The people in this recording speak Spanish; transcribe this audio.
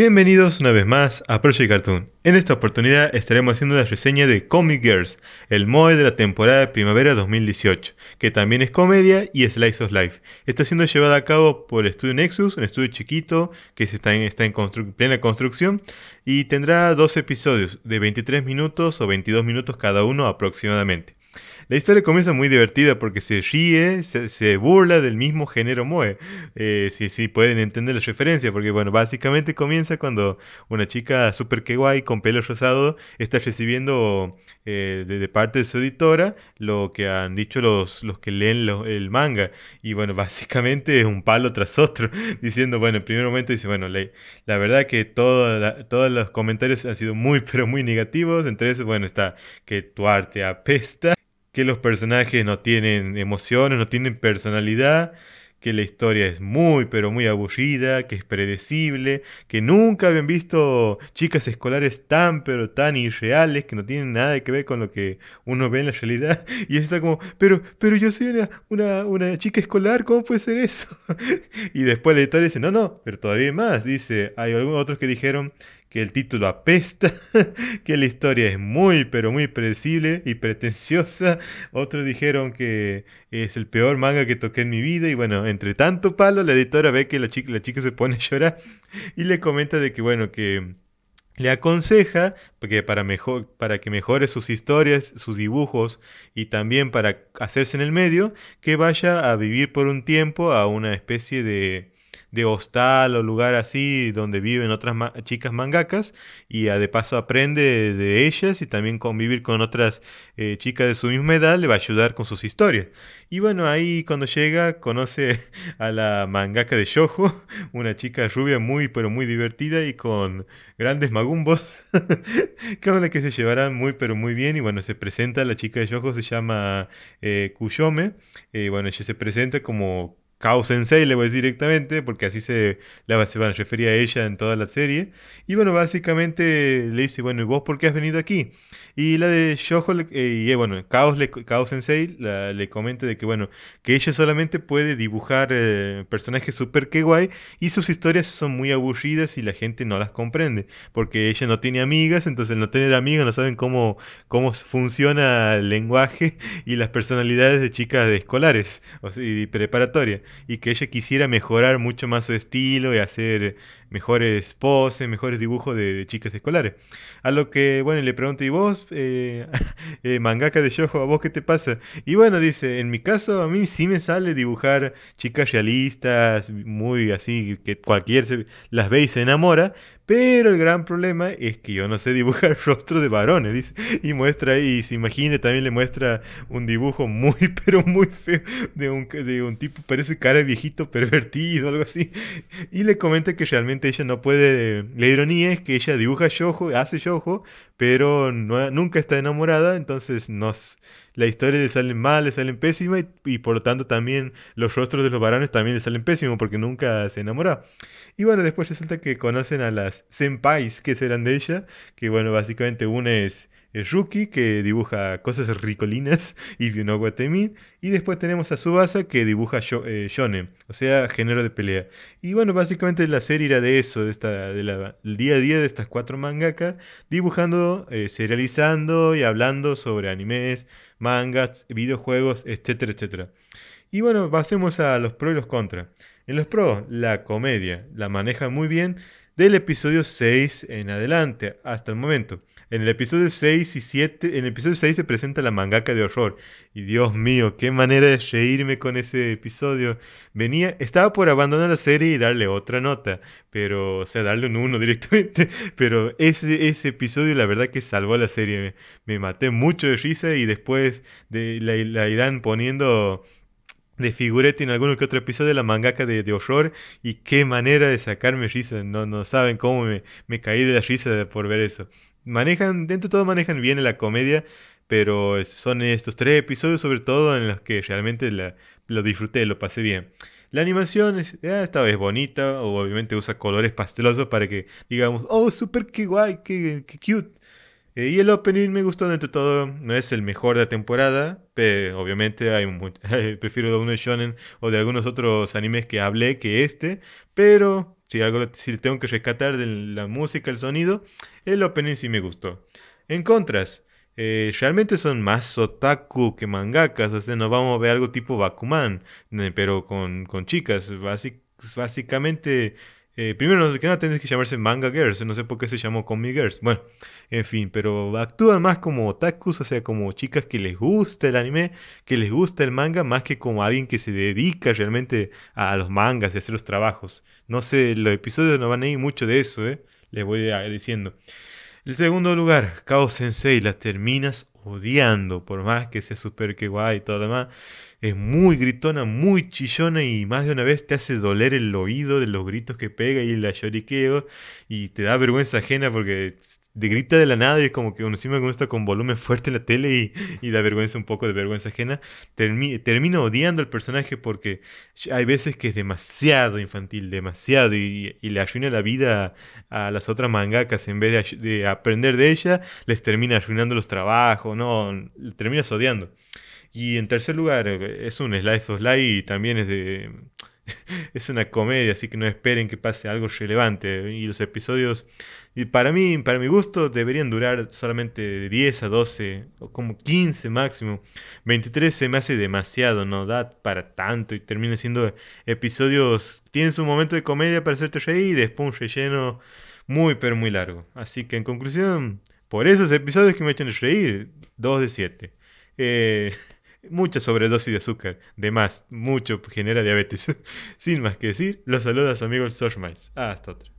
Bienvenidos una vez más a Project Cartoon. En esta oportunidad estaremos haciendo la reseña de Comic Girls, el MOE de la temporada de primavera 2018, que también es comedia y slice of life. Está siendo llevada a cabo por el estudio Nexus, un estudio chiquito que está en, está en plena construcción y tendrá dos episodios de 23 minutos o 22 minutos cada uno aproximadamente. La historia comienza muy divertida porque se ríe, se, burla del mismo género Moe. Eh, si, pueden entender las referencias. porque bueno, básicamente comienza cuando una chica super guay con pelo rosado está recibiendo eh, de, parte de su editora lo que han dicho los, los que leen el manga. Y bueno, básicamente es un palo tras otro, diciendo, bueno, en primer momento dice, bueno, la, verdad que todos los comentarios han sido muy, pero muy negativos. Entre bueno, está que tu arte apesta que los personajes no tienen emociones, no tienen personalidad, que la historia es muy pero muy aburrida, que es predecible, que nunca habían visto chicas escolares tan pero tan irreales que no tienen nada que ver con lo que uno ve en la realidad. Y está como, pero, pero yo soy una, chica escolar, ¿cómo puede ser eso? y después la historia dice, no, no, pero todavía más. Dice, hay algunos otros que dijeron, que el título apesta, que la historia es muy, pero muy predecible y pretenciosa. Otros dijeron que es el peor manga que toqué en mi vida. Y bueno, entre tanto palo, la editora ve que la chica, se pone a llorar y le comenta de que, bueno, que le aconseja para, para que mejore sus historias, sus dibujos y también para hacerse en el medio, que vaya a vivir por un tiempo a una especie de de hostal o lugar así donde viven otras chicas mangakas y ah, de paso aprende de ellas y también convivir con otras eh, chicas de su misma edad le va a ayudar con sus historias. Y bueno, ahí cuando llega conoce a la mangaka de Shoujo, una chica rubia muy pero muy divertida y con grandes magumbos es la que se llevarán muy pero muy bien y bueno, se presenta la chica de Shoujo, se llama eh, Kuyome, eh, bueno, ella se presenta como Kao Sensei le voy a decir directamente, porque así se, la, se a refería a ella en toda la serie. Y bueno, básicamente le dice, bueno, ¿y vos por qué has venido aquí? Y la de Shoujo, eh, y eh, bueno, Kao, le, Sensei le comenta de que, bueno, que ella solamente puede dibujar eh, personajes super que guay y sus historias son muy aburridas y la gente no las comprende, porque ella no tiene amigas, entonces no tener amigas no saben cómo, cómo funciona el lenguaje y las personalidades de chicas de escolares y preparatorias y que ella quisiera mejorar mucho más su estilo y hacer mejores poses, mejores dibujos de, chicas escolares. A lo que, bueno, le pregunto, ¿y vos, eh, eh, mangaka de yojo, a vos qué te pasa? Y bueno, dice, en mi caso a mí sí me sale dibujar chicas realistas, muy así, que cualquier las ve y se enamora, pero el gran problema es que yo no sé dibujar rostros de varones, dice. Y muestra y se imagina, también le muestra un dibujo muy, pero muy feo de un, de un tipo, parece cara viejito pervertido, algo así. Y le comenta que realmente ella no puede... La ironía es que ella dibuja yojo, hace yojo, pero nunca está enamorada, entonces nos, la historia le sale mal, le sale pésima y, por lo tanto también los rostros de los varones también le salen pésimos porque nunca se enamora. Y bueno, después resulta que conocen a las senpais que serán de ella, que bueno, básicamente una es que dibuja cosas ricolinas, y you Y después tenemos a Subasa, que dibuja yo, eh, o sea, género de pelea. Y bueno, básicamente la serie era de eso, de esta, del día a día de estas cuatro mangakas, dibujando, eh, serializando y hablando sobre animes, mangas, videojuegos, etcétera, etcétera. Y bueno, pasemos a los pros y los contras. En los pros, la comedia la maneja muy bien del episodio 6 en adelante, hasta el momento. En el episodio 6 y 7, en el episodio 6 se presenta la mangaka de horror. Y Dios mío, qué manera de reírme con ese episodio. Venía, estaba por abandonar la serie y darle otra nota, pero, o sea, darle un 1 directamente. Pero ese, ese episodio, la verdad que salvó la serie. Me, maté mucho de risa y después de, la irán poniendo de figurete en alguno que otro episodio de la mangaka de, de, horror y qué manera de sacarme risa. No, no saben cómo me, caí de la risa por ver eso. Manejan, dentro de todo manejan bien la comedia, pero son estos tres episodios sobre todo en los que realmente lo disfruté, lo pasé bien. La animación esta vez bonita, obviamente usa colores pastelosos para que digamos, oh, super qué guay, qué, qué cute. Eh, y el opening me gustó dentro todo. No es el mejor de la temporada. Pero obviamente hay eh, prefiero de uno shonen o de algunos otros animes que hablé que este. Pero si algo si tengo que rescatar de la música, el sonido, el opening sí me gustó. En contras, eh, realmente son más otaku que mangakas. O sea, nos vamos a ver algo tipo Bakuman. Pero con, chicas. básicamente eh, primero que nada tenés que llamarse Manga Girls, no sé por qué se llamó Comic Girls. Bueno, en fin, pero actúan más como otakus, o sea, como chicas que les gusta el anime, que les gusta el manga, más que como alguien que se dedica realmente a los mangas y a hacer los trabajos. No sé, los episodios no van a ir mucho de eso, ¿eh? Les voy diciendo. El segundo lugar, Kao Sensei, las terminas odiando, por más que sea super que guay y todo lo demás. Es muy gritona, muy chillona y más de una vez te hace doler el oído de los gritos que pega y el lloriqueo y te da vergüenza ajena porque de grita de la nada y es como que uno encima uno con volumen fuerte en la tele y, y da vergüenza un poco de vergüenza ajena. termino odiando al personaje porque hay veces que es demasiado infantil, demasiado, y, le arruina la vida a, las otras mangakas. En vez de, aprender de ella, les termina arruinando los trabajos, no, terminas odiando. Y en tercer lugar, eh, es un Slice of Life y también es de es una comedia, así que no esperen que pase algo relevante. Y los episodios, y para mí, para mi gusto, deberían durar solamente de 10 a 12, o como 15 máximo. 23 se me hace demasiado, no da para tanto y termina siendo episodios. Tienes un momento de comedia para hacerte reír y después un relleno muy, pero muy largo. Así que en conclusión, por esos episodios que me echan reír, 2 de 7. Eh. Mucha sobredosis de azúcar, de más, mucho, genera diabetes. Sin más que decir, los saluda su amigo el Hasta otra.